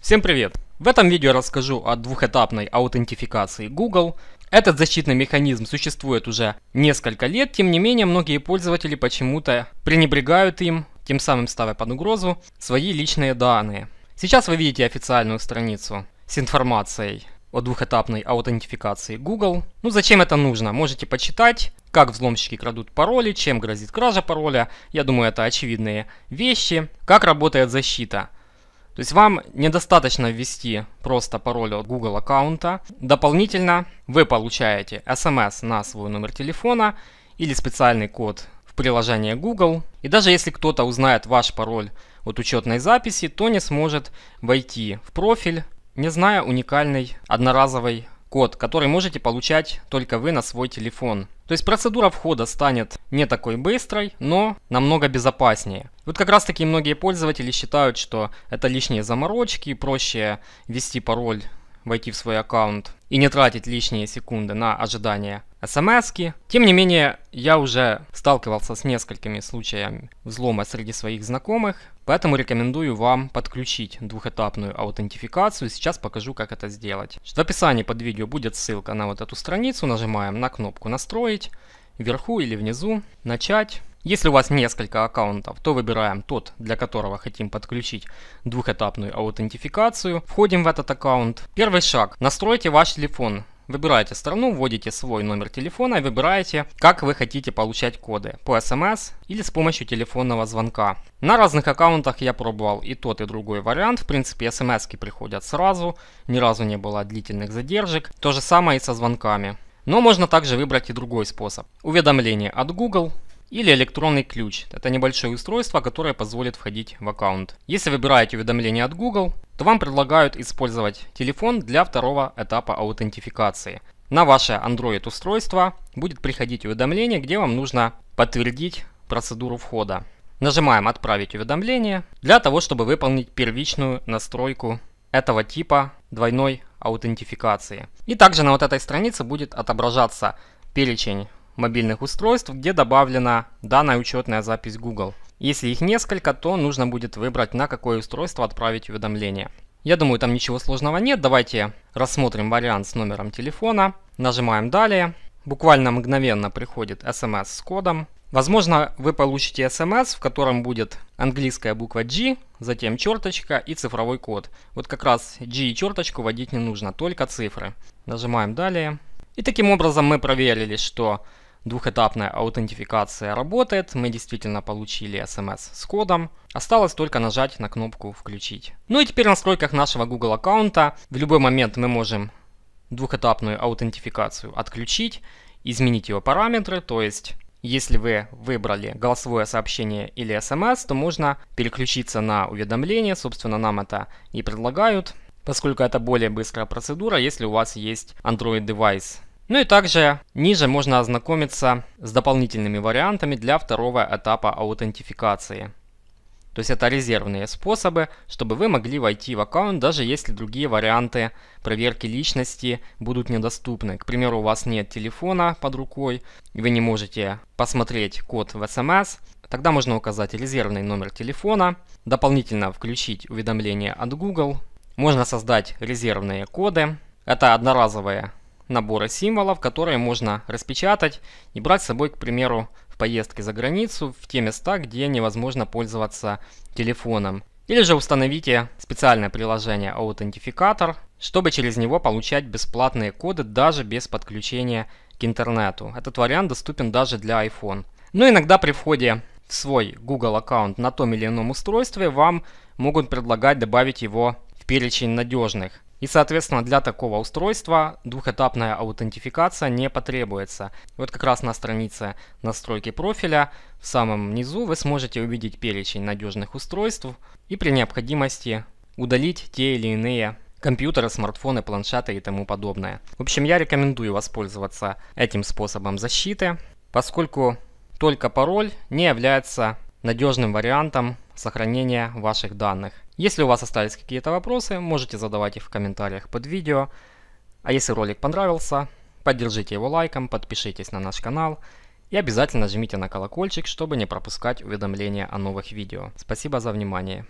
Всем привет! В этом видео расскажу о двухэтапной аутентификации Google. Этот защитный механизм существует уже несколько лет, тем не менее многие пользователи почему-то пренебрегают им, тем самым ставя под угрозу свои личные данные. Сейчас вы видите официальную страницу с информацией о двухэтапной аутентификации Google. Ну зачем это нужно? Можете почитать, как взломщики крадут пароли, чем грозит кража пароля. Я думаю, это очевидные вещи. Как работает защита. То есть вам недостаточно ввести просто пароль от Google аккаунта. Дополнительно вы получаете SMS на свой номер телефона или специальный код в приложении Google. И даже если кто-то узнает ваш пароль от учетной записи, то не сможет войти в профиль не зная уникальный одноразовый код, который можете получать только вы на свой телефон. То есть процедура входа станет не такой быстрой, но намного безопаснее. Вот как раз таки многие пользователи считают, что это лишние заморочки, проще ввести пароль, войти в свой аккаунт и не тратить лишние секунды на ожидание смс эм -ки. Тем не менее, я уже сталкивался с несколькими случаями взлома среди своих знакомых, поэтому рекомендую вам подключить двухэтапную аутентификацию. Сейчас покажу, как это сделать. В описании под видео будет ссылка на вот эту страницу. Нажимаем на кнопку «Настроить», вверху или внизу «Начать». Если у вас несколько аккаунтов, то выбираем тот, для которого хотим подключить двухэтапную аутентификацию. Входим в этот аккаунт. Первый шаг. Настройте ваш телефон Выбираете страну, вводите свой номер телефона и выбираете, как вы хотите получать коды. По смс эм или с помощью телефонного звонка. На разных аккаунтах я пробовал и тот, и другой вариант. В принципе, смс эм приходят сразу, ни разу не было длительных задержек. То же самое и со звонками. Но можно также выбрать и другой способ. Уведомление от Google, или электронный ключ. Это небольшое устройство, которое позволит входить в аккаунт. Если выбираете уведомления от Google, то вам предлагают использовать телефон для второго этапа аутентификации. На ваше Android устройство будет приходить уведомление, где вам нужно подтвердить процедуру входа. Нажимаем «Отправить уведомление» для того, чтобы выполнить первичную настройку этого типа двойной аутентификации. И также на вот этой странице будет отображаться перечень мобильных устройств, где добавлена данная учетная запись Google. Если их несколько, то нужно будет выбрать, на какое устройство отправить уведомление. Я думаю, там ничего сложного нет. Давайте рассмотрим вариант с номером телефона. Нажимаем «Далее». Буквально мгновенно приходит SMS с кодом. Возможно, вы получите SMS, в котором будет английская буква G, затем черточка и цифровой код. Вот как раз G и черточку вводить не нужно, только цифры. Нажимаем «Далее». И таким образом мы проверили, что Двухэтапная аутентификация работает, мы действительно получили смс с кодом. Осталось только нажать на кнопку «Включить». Ну и теперь в настройках нашего Google аккаунта в любой момент мы можем двухэтапную аутентификацию отключить, изменить ее параметры, то есть если вы выбрали голосовое сообщение или SMS, то можно переключиться на уведомление, собственно нам это и предлагают, поскольку это более быстрая процедура, если у вас есть Android девайс ну и также ниже можно ознакомиться с дополнительными вариантами для второго этапа аутентификации. То есть это резервные способы, чтобы вы могли войти в аккаунт, даже если другие варианты проверки личности будут недоступны. К примеру, у вас нет телефона под рукой, и вы не можете посмотреть код в SMS, эм тогда можно указать резервный номер телефона, дополнительно включить уведомления от Google, можно создать резервные коды, это одноразовые набора символов, которые можно распечатать и брать с собой, к примеру, в поездке за границу, в те места, где невозможно пользоваться телефоном. Или же установите специальное приложение аутентификатор, чтобы через него получать бесплатные коды даже без подключения к интернету. Этот вариант доступен даже для iPhone. Но ну, иногда при входе в свой Google аккаунт на том или ином устройстве вам могут предлагать добавить его в перечень надежных. И, соответственно, для такого устройства двухэтапная аутентификация не потребуется. Вот как раз на странице настройки профиля в самом низу вы сможете увидеть перечень надежных устройств и при необходимости удалить те или иные компьютеры, смартфоны, планшеты и тому подобное. В общем, я рекомендую воспользоваться этим способом защиты, поскольку только пароль не является надежным вариантом сохранения ваших данных. Если у вас остались какие-то вопросы, можете задавать их в комментариях под видео. А если ролик понравился, поддержите его лайком, подпишитесь на наш канал и обязательно жмите на колокольчик, чтобы не пропускать уведомления о новых видео. Спасибо за внимание.